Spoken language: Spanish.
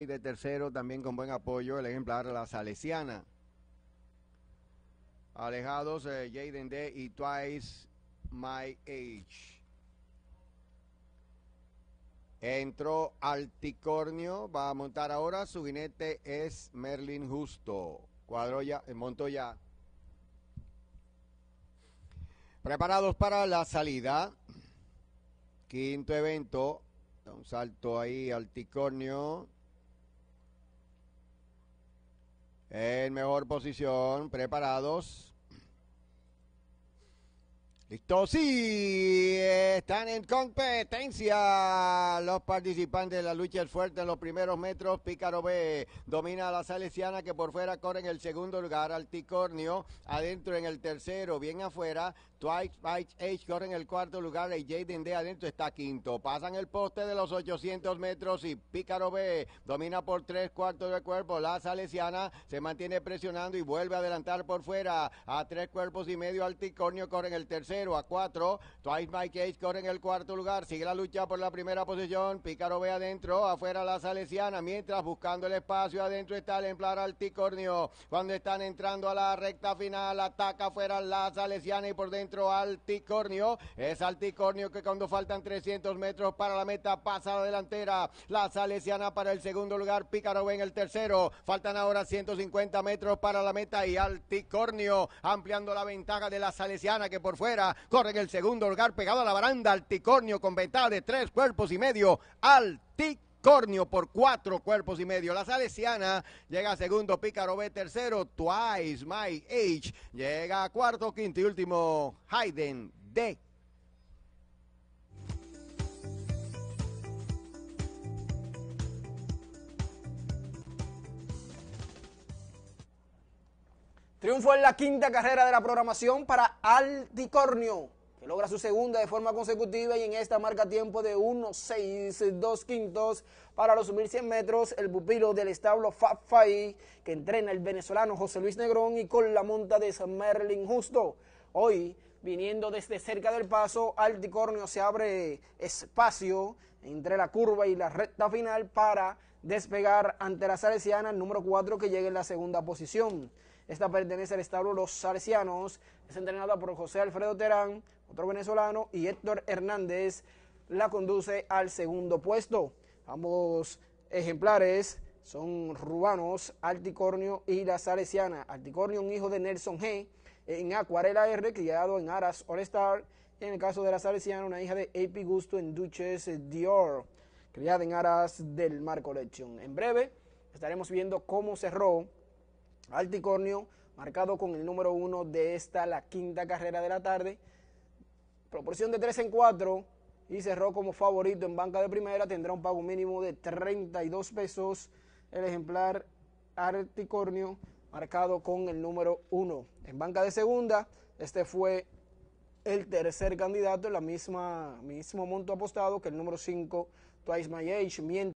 Y de tercero, también con buen apoyo, el ejemplar La Salesiana. Alejados, Jayden eh, Jaden D y Twice My Age. Entró Alticornio, va a montar ahora. Su jinete es Merlin Justo. Cuadro ya, eh, montó ya. Preparados para la salida. Quinto evento. Un salto ahí, Alticornio. en mejor posición, preparados. Listo, sí, están en competencia los participantes de la lucha del fuerte en los primeros metros. Pícaro B domina a la Salesiana que por fuera corre en el segundo lugar, Alticornio adentro en el tercero, bien afuera. Twice Fight H corre en el cuarto lugar y Jaden D adentro está quinto. Pasan el poste de los 800 metros y Pícaro B domina por tres cuartos de cuerpo. La Salesiana se mantiene presionando y vuelve a adelantar por fuera a tres cuerpos y medio. Alticornio corre en el tercero 0 a 4. Twice My Cage corre en el cuarto lugar. Sigue la lucha por la primera posición. Pícaro ve adentro. Afuera la Salesiana. Mientras buscando el espacio adentro está el Emplar Alticornio. Cuando están entrando a la recta final, ataca afuera la Salesiana y por dentro Alticornio. Es Alticornio que cuando faltan 300 metros para la meta pasa a la delantera. La Salesiana para el segundo lugar. Pícaro ve en el tercero. Faltan ahora 150 metros para la meta y Alticornio ampliando la ventaja de la Salesiana que por fuera corre en el segundo lugar, pegado a la baranda, Alticornio con ventaja de tres cuerpos y medio, Alticornio. por cuatro cuerpos y medio. La Salesiana llega a segundo, Pícaro B tercero, Twice My Age llega a cuarto, quinto y último, Hayden D. Triunfo en la quinta carrera de la programación para Alticornio, que logra su segunda de forma consecutiva y en esta marca tiempo de dos quintos para los 1.100 metros. El pupilo del establo Fafai, que entrena el venezolano José Luis Negrón y con la monta de San Merlin Justo. Hoy, viniendo desde cerca del paso, Alticornio se abre espacio entre la curva y la recta final para despegar ante la el número 4 que llega en la segunda posición. Esta pertenece al establo Los Salesianos, es entrenada por José Alfredo Terán, otro venezolano, y Héctor Hernández la conduce al segundo puesto. Ambos ejemplares son rubanos, Alticornio y la Salesiana. Alticornio, un hijo de Nelson G, en Acuarela R, criado en Aras All Star, y en el caso de la Salesiana, una hija de AP Gusto en Duches Dior. Criada en aras del Marco Collection. En breve estaremos viendo cómo cerró Alticornio, marcado con el número uno de esta, la quinta carrera de la tarde. Proporción de 3 en 4 y cerró como favorito en banca de primera. Tendrá un pago mínimo de 32 pesos el ejemplar Articornio marcado con el número 1. En banca de segunda, este fue el tercer candidato, la misma mismo monto apostado que el número 5, Twice My Age, mientras